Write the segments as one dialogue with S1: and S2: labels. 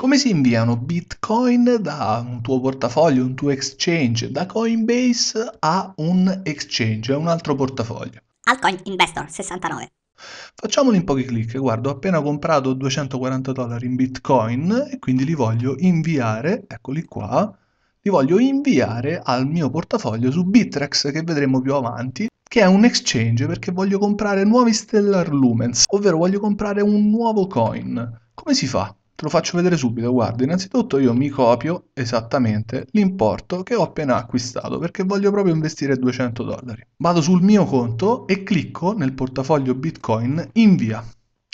S1: Come si inviano Bitcoin da un tuo portafoglio, un tuo exchange, da Coinbase a un exchange, a un altro portafoglio? Altcoin Investor 69. Facciamolo in pochi clic, guardo, ho appena comprato 240 dollari in Bitcoin e quindi li voglio inviare, eccoli qua, li voglio inviare al mio portafoglio su Bittrex che vedremo più avanti che è un exchange perché voglio comprare nuovi Stellar Lumens, ovvero voglio comprare un nuovo coin. Come si fa? Te lo faccio vedere subito, guarda, innanzitutto io mi copio esattamente l'importo che ho appena acquistato perché voglio proprio investire 200 dollari. Vado sul mio conto e clicco nel portafoglio Bitcoin invia.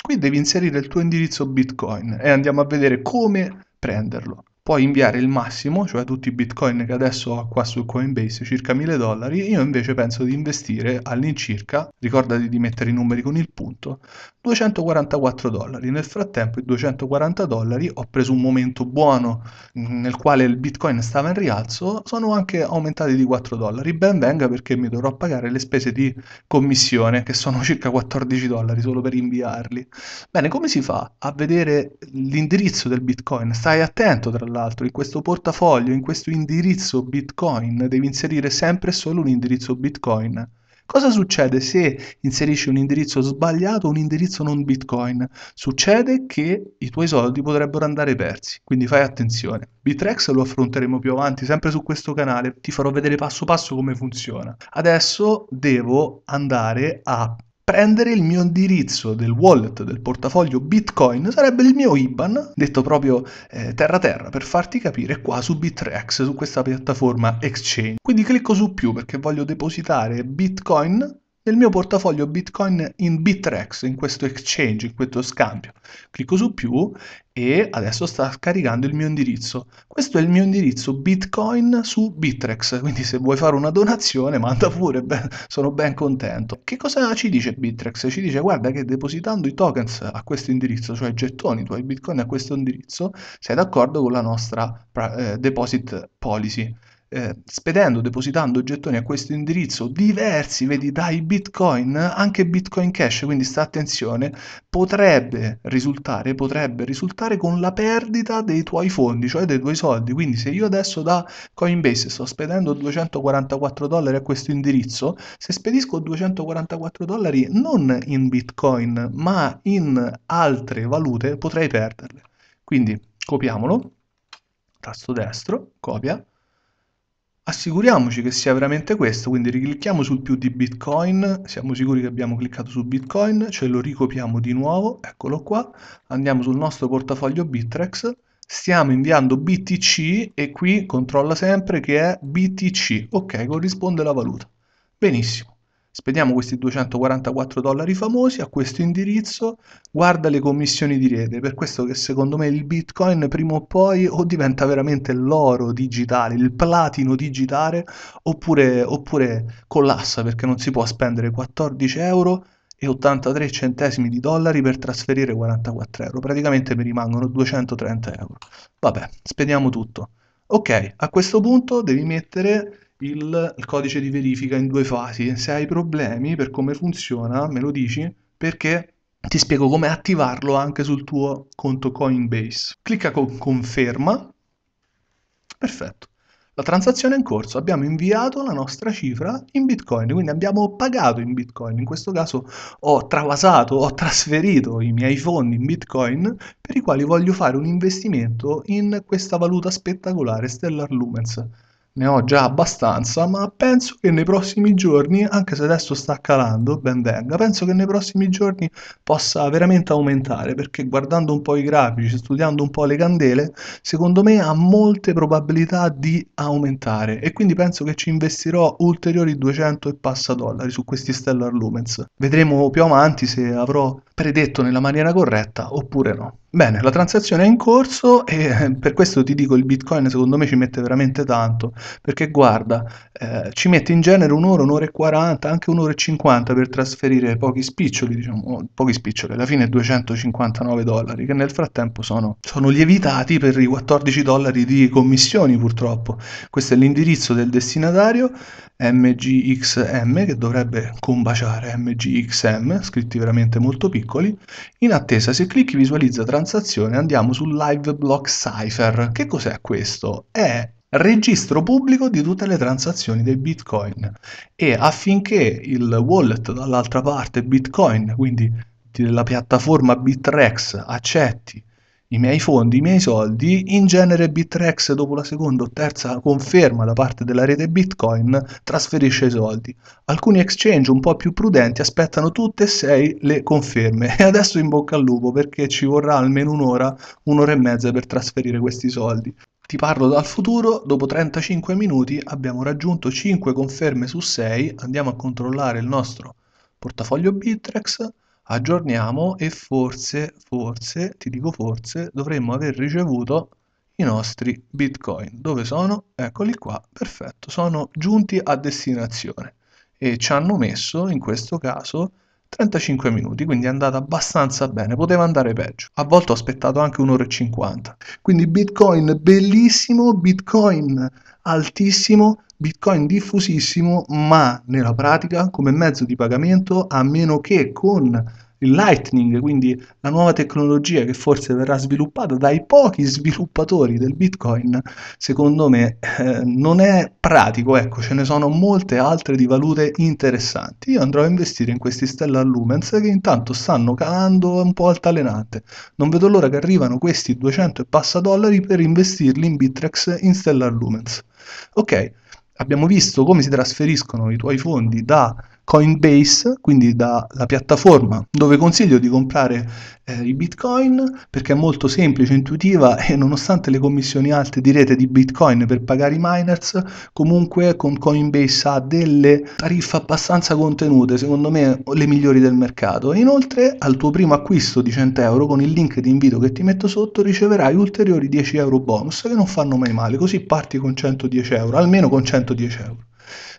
S1: Qui devi inserire il tuo indirizzo Bitcoin e andiamo a vedere come prenderlo puoi inviare il massimo, cioè tutti i bitcoin che adesso ho qua su Coinbase, circa 1000 dollari, io invece penso di investire all'incirca, ricordati di mettere i numeri con il punto, 244 dollari. Nel frattempo i 240 dollari, ho preso un momento buono nel quale il bitcoin stava in rialzo, sono anche aumentati di 4 dollari. Ben venga perché mi dovrò pagare le spese di commissione, che sono circa 14 dollari solo per inviarli. Bene, come si fa a vedere l'indirizzo del bitcoin? Stai attento tra l'altro l'altro, in questo portafoglio, in questo indirizzo Bitcoin, devi inserire sempre solo un indirizzo Bitcoin. Cosa succede se inserisci un indirizzo sbagliato, un indirizzo non Bitcoin? Succede che i tuoi soldi potrebbero andare persi, quindi fai attenzione. Bitrex lo affronteremo più avanti, sempre su questo canale, ti farò vedere passo passo come funziona. Adesso devo andare a prendere il mio indirizzo del wallet del portafoglio Bitcoin, sarebbe il mio IBAN, detto proprio eh, terra terra, per farti capire qua su Bitrex, su questa piattaforma Exchange. Quindi clicco su più perché voglio depositare Bitcoin nel mio portafoglio Bitcoin in Bitrex, in questo exchange, in questo scambio. Clicco su più e adesso sta scaricando il mio indirizzo. Questo è il mio indirizzo Bitcoin su Bitrex, quindi se vuoi fare una donazione manda pure, ben, sono ben contento. Che cosa ci dice Bitrex? Ci dice guarda che depositando i tokens a questo indirizzo, cioè gettoni tuoi Bitcoin a questo indirizzo, sei d'accordo con la nostra eh, deposit policy eh, spedendo, depositando gettoni a questo indirizzo diversi, vedi, dai bitcoin, anche bitcoin cash, quindi sta attenzione, potrebbe risultare, potrebbe risultare con la perdita dei tuoi fondi, cioè dei tuoi soldi. Quindi se io adesso da Coinbase sto spedendo 244 dollari a questo indirizzo, se spedisco 244 dollari non in bitcoin, ma in altre valute, potrei perderle. Quindi copiamolo, tasto destro, copia assicuriamoci che sia veramente questo, quindi riclicchiamo sul più di Bitcoin, siamo sicuri che abbiamo cliccato su Bitcoin, ce lo ricopiamo di nuovo, eccolo qua, andiamo sul nostro portafoglio Bittrex, stiamo inviando BTC e qui controlla sempre che è BTC, ok, corrisponde la valuta, benissimo. Spediamo questi 244 dollari famosi a questo indirizzo, guarda le commissioni di rete, per questo che secondo me il Bitcoin prima o poi o diventa veramente l'oro digitale, il platino digitale, oppure, oppure collassa perché non si può spendere 14 euro e 83 centesimi di dollari per trasferire 44 euro, praticamente mi rimangono 230 euro. Vabbè, spediamo tutto. Ok, a questo punto devi mettere il, il codice di verifica in due fasi. Se hai problemi per come funziona, me lo dici perché ti spiego come attivarlo anche sul tuo conto Coinbase. Clicca con conferma. Perfetto. La transazione è in corso, abbiamo inviato la nostra cifra in Bitcoin, quindi abbiamo pagato in Bitcoin. In questo caso ho travasato, ho trasferito i miei fondi in Bitcoin per i quali voglio fare un investimento in questa valuta spettacolare, Stellar Lumens ne ho già abbastanza, ma penso che nei prossimi giorni, anche se adesso sta calando, ben venga, penso che nei prossimi giorni possa veramente aumentare, perché guardando un po' i grafici, studiando un po' le candele, secondo me ha molte probabilità di aumentare e quindi penso che ci investirò ulteriori 200 e passa dollari su questi stellar lumens. Vedremo più avanti se avrò predetto nella maniera corretta oppure no. Bene, la transazione è in corso e eh, per questo ti dico il Bitcoin secondo me ci mette veramente tanto, perché guarda, eh, ci mette in genere un'ora, un'ora e 40, anche un'ora e 50 per trasferire pochi spiccioli, diciamo, oh, pochi spiccioli, alla fine 259 dollari, che nel frattempo sono, sono lievitati per i 14 dollari di commissioni purtroppo. Questo è l'indirizzo del destinatario mgxm, che dovrebbe combaciare mgxm, scritti veramente molto piccoli, piccoli. In attesa, se clicchi visualizza transazione, andiamo sul live block cipher. Che cos'è questo? È registro pubblico di tutte le transazioni dei bitcoin e affinché il wallet dall'altra parte bitcoin, quindi della piattaforma Bitrex accetti i miei fondi, i miei soldi, in genere Bitrex dopo la seconda o terza conferma da parte della rete Bitcoin trasferisce i soldi. Alcuni exchange un po' più prudenti aspettano tutte e sei le conferme e adesso in bocca al lupo perché ci vorrà almeno un'ora, un'ora e mezza per trasferire questi soldi. Ti parlo dal futuro, dopo 35 minuti abbiamo raggiunto 5 conferme su 6, andiamo a controllare il nostro portafoglio Bitrex aggiorniamo e forse, forse, ti dico forse, dovremmo aver ricevuto i nostri bitcoin. Dove sono? Eccoli qua, perfetto, sono giunti a destinazione e ci hanno messo in questo caso 35 minuti, quindi è andata abbastanza bene, poteva andare peggio. A volte ho aspettato anche un'ora e 50. Quindi Bitcoin bellissimo, Bitcoin altissimo, Bitcoin diffusissimo, ma nella pratica come mezzo di pagamento, a meno che con il Lightning, quindi la nuova tecnologia che forse verrà sviluppata dai pochi sviluppatori del Bitcoin, secondo me eh, non è pratico, ecco, ce ne sono molte altre di valute interessanti. Io andrò a investire in questi Stellar Lumens che intanto stanno calando un po' altalenante. Non vedo l'ora che arrivano questi 200 e passa dollari per investirli in Bitrex in Stellar Lumens. Ok, abbiamo visto come si trasferiscono i tuoi fondi da Coinbase, quindi dalla piattaforma dove consiglio di comprare eh, i bitcoin perché è molto semplice, intuitiva e nonostante le commissioni alte di rete di bitcoin per pagare i miners, comunque con Coinbase ha delle tariffe abbastanza contenute, secondo me le migliori del mercato. Inoltre al tuo primo acquisto di 100 euro con il link di invito che ti metto sotto riceverai ulteriori 10 euro bonus che non fanno mai male, così parti con 110 euro, almeno con 110 euro.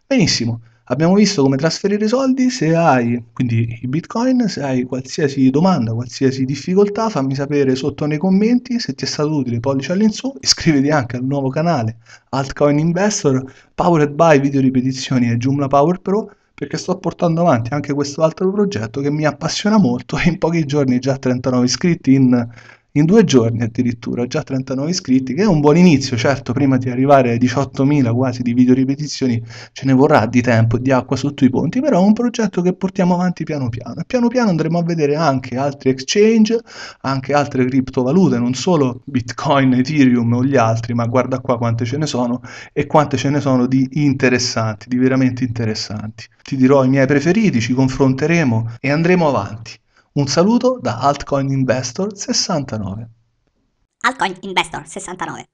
S1: Benissimo. Abbiamo visto come trasferire i soldi, se hai, quindi i bitcoin, se hai qualsiasi domanda, qualsiasi difficoltà fammi sapere sotto nei commenti, se ti è stato utile pollice all'insù, iscriviti anche al nuovo canale Altcoin Investor, Powered by Video Ripetizioni e Joomla Power Pro, perché sto portando avanti anche questo altro progetto che mi appassiona molto e in pochi giorni già 39 iscritti in in due giorni addirittura, già 39 iscritti, che è un buon inizio, certo, prima di arrivare ai 18.000 quasi di video ripetizioni ce ne vorrà di tempo e di acqua sotto i ponti, però è un progetto che portiamo avanti piano piano. E piano piano andremo a vedere anche altri exchange, anche altre criptovalute, non solo Bitcoin, Ethereum o gli altri, ma guarda qua quante ce ne sono e quante ce ne sono di interessanti, di veramente interessanti. Ti dirò i miei preferiti, ci confronteremo e andremo avanti. Un saluto da Altcoin Investor 69. Altcoin Investor 69.